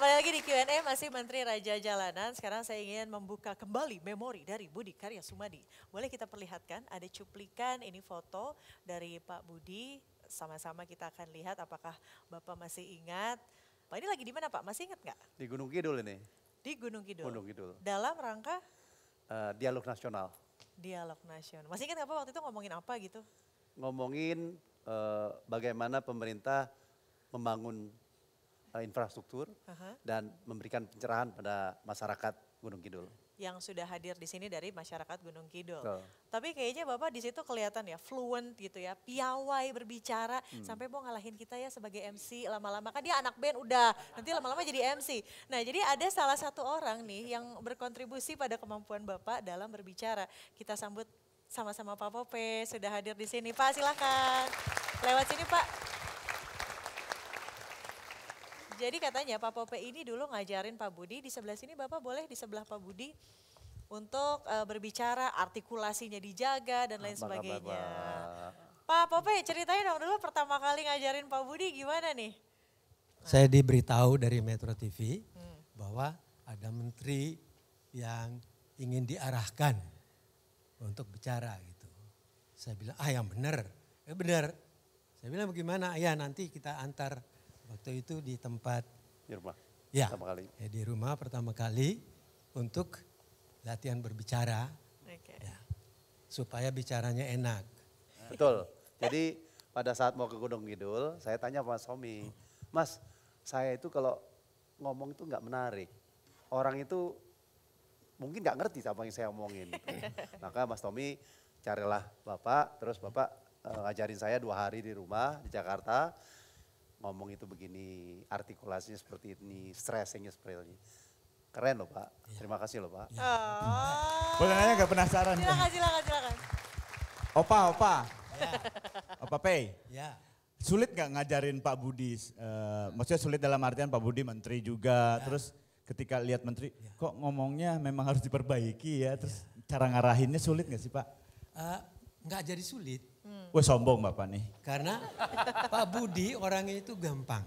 kembali lagi di Q&A masih Menteri Raja Jalanan. Sekarang saya ingin membuka kembali memori dari Budi Karya Sumadi. Boleh kita perlihatkan ada cuplikan ini foto dari Pak Budi. Sama-sama kita akan lihat apakah Bapak masih ingat. Pak ini lagi di mana Pak? Masih ingat nggak? Di Gunung Kidul ini. Di Gunung Kidul. Gunung Kidul. Dalam rangka? Uh, dialog nasional. Dialog nasional. Masih ingat nggak Pak waktu itu ngomongin apa gitu? Ngomongin uh, bagaimana pemerintah membangun Eh, infrastruktur uh -huh. dan memberikan pencerahan pada masyarakat Gunung Kidul yang sudah hadir di sini dari masyarakat Gunung Kidul. Tapi kayaknya Bapak di situ kelihatan ya fluent gitu ya, piawai berbicara hmm. sampai mau ngalahin kita ya sebagai MC lama-lama kan dia anak band udah, nanti lama-lama jadi MC. Nah, jadi ada salah satu orang nih yang berkontribusi pada kemampuan Bapak dalam berbicara. Kita sambut sama-sama Pak Pope sudah hadir di sini. Pak silakan. Lewat sini Pak. Jadi katanya Pak Pope ini dulu ngajarin Pak Budi di sebelah sini Bapak boleh di sebelah Pak Budi untuk uh, berbicara artikulasinya dijaga dan lain sebagainya. Pak Pope ceritain dong dulu pertama kali ngajarin Pak Budi gimana nih? Saya diberitahu dari Metro TV hmm. bahwa ada menteri yang ingin diarahkan untuk bicara gitu. Saya bilang, ah yang benar. Ya benar. Saya bilang bagaimana? Ya nanti kita antar Waktu itu di tempat di rumah. Ya, pertama kali. ya di rumah pertama kali untuk latihan berbicara. Okay. Ya, supaya bicaranya enak. Betul. Jadi pada saat mau ke Gunung Kidul, saya tanya sama suami, Mas, saya itu kalau ngomong itu nggak menarik. Orang itu mungkin nggak ngerti apa yang saya omongin. Maka Mas Tommy carilah Bapak, terus Bapak eh, ngajarin saya dua hari di rumah di Jakarta ngomong itu begini, artikulasinya seperti ini, stressingnya seperti ini. Keren loh Pak, iya. terima kasih loh Pak. Ya. Oh. Boleh nanya gak penasaran? Silahkan, silahkan, silahkan. Opa, Opa. Ya. Opa Pei. Ya. Sulit gak ngajarin Pak Budi? Uh, maksudnya sulit dalam artian Pak Budi menteri juga, ya. terus ketika lihat menteri, ya. kok ngomongnya memang harus diperbaiki ya, terus ya. cara ngarahinnya sulit gak sih Pak? Uh, nggak jadi sulit, Hmm. Wah sombong Bapak nih. Karena Pak Budi orangnya itu gampang.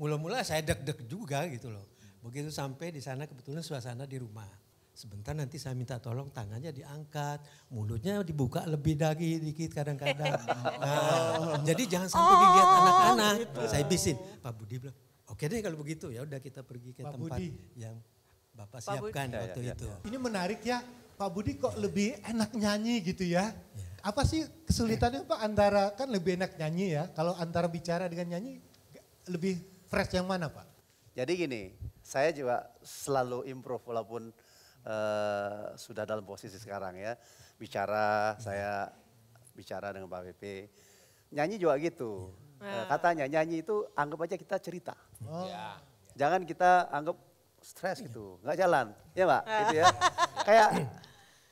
Mula-mula saya deg-deg juga gitu loh. Begitu sampai di sana kebetulan suasana di rumah. Sebentar nanti saya minta tolong tangannya diangkat, mulutnya dibuka lebih lagi dikit kadang-kadang. Nah, oh. jadi jangan sampai dilihat oh. anak-anak. Gitu. Saya bisin. Pak Budi bilang, oke deh kalau begitu ya udah kita pergi ke Pak tempat Budi. yang Bapak siapkan Budi. waktu ya, ya, ya. itu. Ini menarik ya, Pak Budi kok lebih enak nyanyi gitu ya. ya. Apa sih kesulitannya Pak antara kan lebih enak nyanyi ya? Kalau antara bicara dengan nyanyi lebih fresh yang mana Pak? Jadi gini, saya juga selalu improve walaupun uh, sudah dalam posisi sekarang ya. Bicara saya bicara dengan Pak PP. Nyanyi juga gitu. uh, Katanya nyanyi itu anggap aja kita cerita. Oh. yeah. Jangan kita anggap stres gitu, nggak jalan, ya Pak? Ah. Gitu ya. Kayak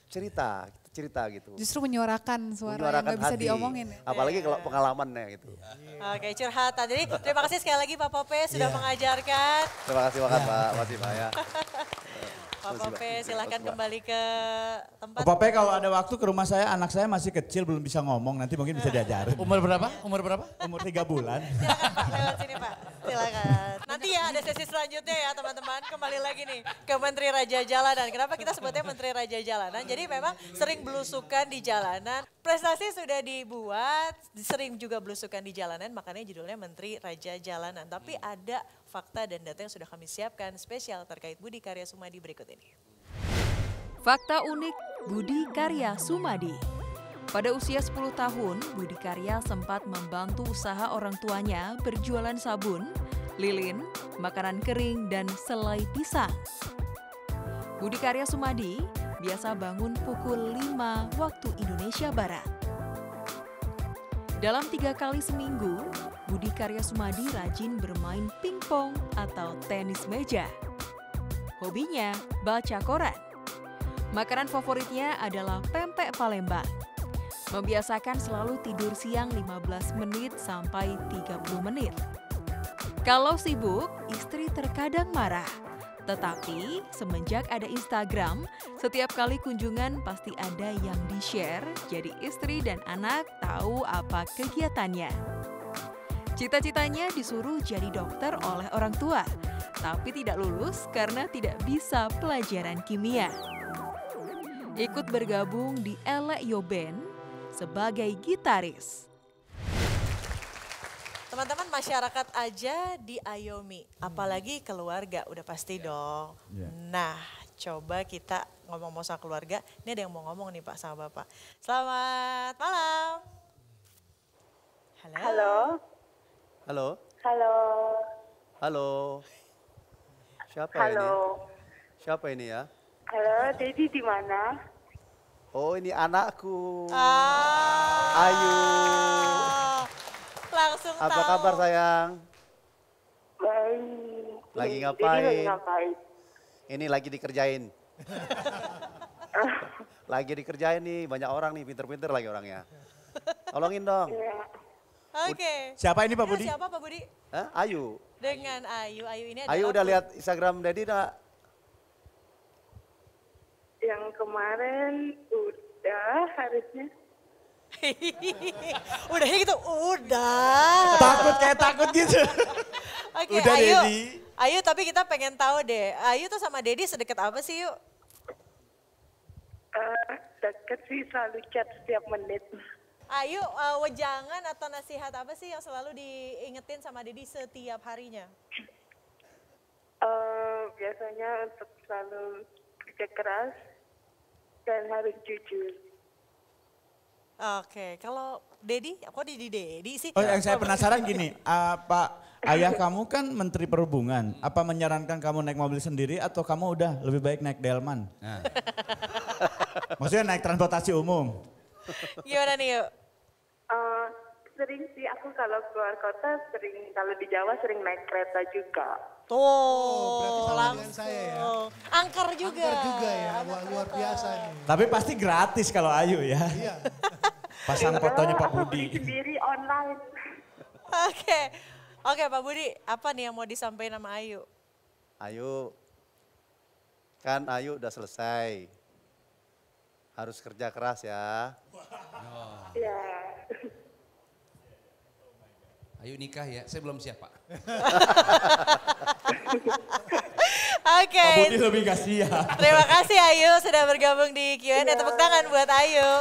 cerita cerita gitu. Justru menyuarakan suara menyuarakan yang gak bisa hati. diomongin. Apalagi iya. kalau pengalamannya gitu. Yeah. Oke curhatan. Jadi terima kasih sekali lagi Pak Pope sudah yeah. mengajarkan. Terima kasih banget iya. yeah. Pak, makasih Pak ya. Pak Pope silahkan kembali ke tempat. Pak Pope kalau ada waktu ke rumah saya anak saya masih kecil belum bisa ngomong nanti mungkin bisa diajarin. Umur berapa? Umur berapa? Umur tiga bulan. silahkan Pak lewat sini Pak. Silakan ya ada sesi selanjutnya ya teman-teman. Kembali lagi nih ke Menteri Raja Jalanan. Kenapa kita sebutnya Menteri Raja Jalanan? Jadi memang sering belusukan di jalanan. Prestasi sudah dibuat, sering juga belusukan di jalanan. Makanya judulnya Menteri Raja Jalanan. Tapi hmm. ada fakta dan data yang sudah kami siapkan spesial terkait Budi Karya Sumadi berikut ini. Fakta unik Budi Karya Sumadi. Pada usia 10 tahun, Budi Karya sempat membantu usaha orang tuanya berjualan sabun, lilin, makanan kering, dan selai pisang. Budi Karya Sumadi biasa bangun pukul 5 waktu Indonesia Barat. Dalam tiga kali seminggu, Budi Karya Sumadi rajin bermain pingpong atau tenis meja. Hobinya baca koran. Makanan favoritnya adalah pempek Palembang. Membiasakan selalu tidur siang 15 menit sampai 30 menit. Kalau sibuk, istri terkadang marah. Tetapi semenjak ada Instagram, setiap kali kunjungan pasti ada yang di-share, jadi istri dan anak tahu apa kegiatannya. Cita-citanya disuruh jadi dokter oleh orang tua, tapi tidak lulus karena tidak bisa pelajaran kimia. Ikut bergabung di Elek Yoben sebagai gitaris teman-teman masyarakat aja di Ayomi, apalagi keluarga udah pasti yeah. dong. Yeah. Nah, coba kita ngomong-ngomong sama keluarga. Ini ada yang mau ngomong nih Pak sama Bapak. Selamat malam. Halo. Halo. Halo. Halo. Halo. Siapa Halo. ini? Siapa ini ya? Halo, Dedi di mana? Oh, ini anakku. Ah. Ayu langsung Apa tahu. kabar sayang? Baik. Lagi ngapain? Ini lagi ngapain? Ini lagi dikerjain. lagi dikerjain nih, banyak orang nih, pinter-pinter lagi orangnya. Tolongin dong. Ya. Oke. Okay. Siapa ini Pak Budi? siapa Pak Budi? Hah? Ayu. Dengan Ayu. Ayu ini Ayu udah lihat Instagram Dedi enggak? Yang kemarin udah harusnya. udah gitu, udah. Takut kayak takut gitu. Oke, udah Ayu. Daddy. Ayu tapi kita pengen tahu deh, Ayu tuh sama Dedi sedekat apa sih yuk? Eh, deket sih selalu chat setiap menit. Ayu, uh, wejangan atau nasihat apa sih yang selalu diingetin sama Dedi setiap harinya? Uh, biasanya untuk selalu kerja keras dan harus jujur. Oke, kalau Dedi, kok Dedi Dedi sih? Oh, yang saya penasaran gini, apa Ayah kamu kan Menteri Perhubungan, apa menyarankan kamu naik mobil sendiri atau kamu udah lebih baik naik Delman? Nah. Maksudnya naik transportasi umum. Gimana nih Uh, sering sih aku kalau keluar kota sering kalau di Jawa sering naik kereta juga. Tuh, oh, berarti sama saya ya. Angker juga. Angker juga ya, Wah, luar biasa nih. Tapi pasti gratis kalau Ayu ya. Iya. Pasang fotonya Pak Budi. Aku sendiri online. Oke. Oke Pak Budi, apa nih yang mau disampaikan sama Ayu? Ayu, kan Ayu udah selesai. Harus kerja keras ya. Ayo nikah ya, saya belum siap pak. Oke. Okay. Pak Budi lebih Terima kasih Ayu sudah bergabung di Q&A. Ya. Tepuk tangan buat Ayu.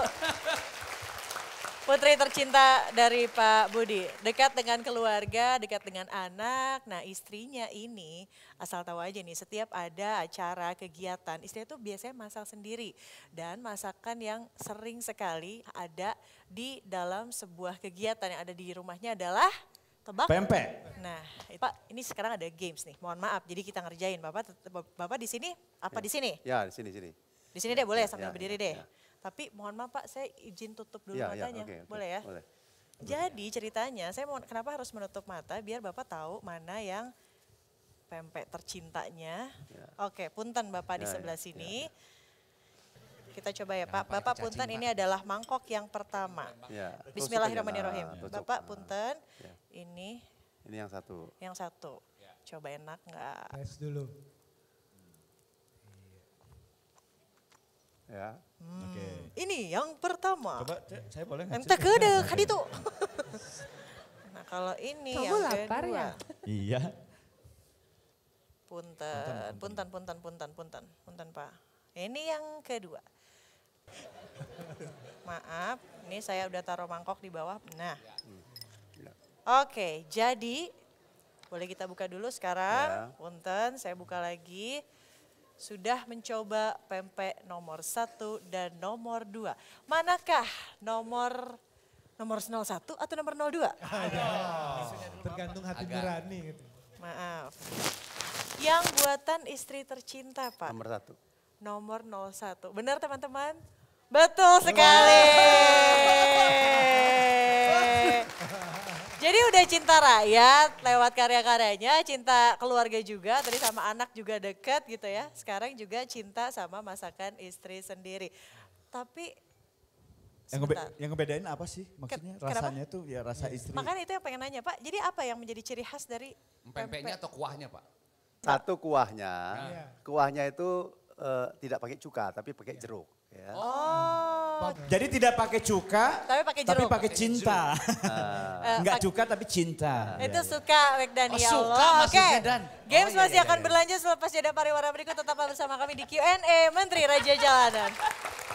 Putri tercinta dari Pak Budi, dekat dengan keluarga, dekat dengan anak. Nah istrinya ini, asal tahu aja nih, setiap ada acara, kegiatan, istrinya tuh biasanya masak sendiri. Dan masakan yang sering sekali ada di dalam sebuah kegiatan yang ada di rumahnya adalah tebak. Pempek. Nah, itu, Pak, ini sekarang ada games nih. Mohon maaf, jadi kita ngerjain Bapak. Bapak di sini apa ya. di sini? Ya, di sini sini. Di sini ya, deh boleh ya, sambil ya, berdiri ya, deh. Ya. Tapi mohon maaf Pak, saya izin tutup dulu ya, ya matanya. Ya, okay, okay, boleh ya? Boleh. Jadi ceritanya, saya mau kenapa harus menutup mata biar Bapak tahu mana yang pempek tercintanya. Ya. Oke, punten Bapak ya, di sebelah ya, sini. Ya, ya. Kita coba ya Pak. Bapak Punten ini adalah mangkok yang pertama. Ya. ya. Bismillahirrahmanirrahim. Bapak Punten ya. ini. Ini yang satu. Yang satu. Ya. Coba enak nggak? Tes dulu. Ya. Hmm. Oke. Okay. Ini yang pertama. Coba saya boleh nggak? Ente kede, kan itu. nah kalau ini Kamu yang lapar ya? Iya. punten, punten, punten, punten, punten, punten pak. Ini yang kedua. Maaf, ini saya udah taruh mangkok di bawah. Nah. Ya. Hmm. Ya. Oke, jadi boleh kita buka dulu sekarang. Ya. saya buka lagi. Sudah mencoba pempek nomor satu dan nomor dua. Manakah nomor nomor 01 atau nomor 02? dua? Tergantung hati nurani gitu. Maaf. Yang buatan istri tercinta, Pak. Nomor satu nomor 01. Benar teman-teman? Betul sekali. Jadi udah cinta rakyat lewat karya-karyanya, cinta keluarga juga, tadi sama anak juga deket gitu ya. Sekarang juga cinta sama masakan istri sendiri. Tapi yang, ngebe yang ngebedain apa sih maksudnya Ken rasanya tuh ya rasa iya. istri. Makanya itu yang pengen nanya Pak, jadi apa yang menjadi ciri khas dari pempeknya atau kuahnya Pak? Satu kuahnya, nah. iya. kuahnya itu uh, tidak pakai cuka tapi pakai iya. jeruk. Ya. Oh. Jadi tidak pakai cuka, tapi pakai jeruk. Tapi pakai cinta. Uh. Ah. Enggak eh, cuka tapi cinta. Ah, Itu yeah, iya. suka Wekdan oh, ya Oke. Okay. Games oh, masih yeah, akan akan iya, berlanjut selepas jeda pariwara berikut tetaplah bersama kami di Q&A Menteri Raja Jalanan.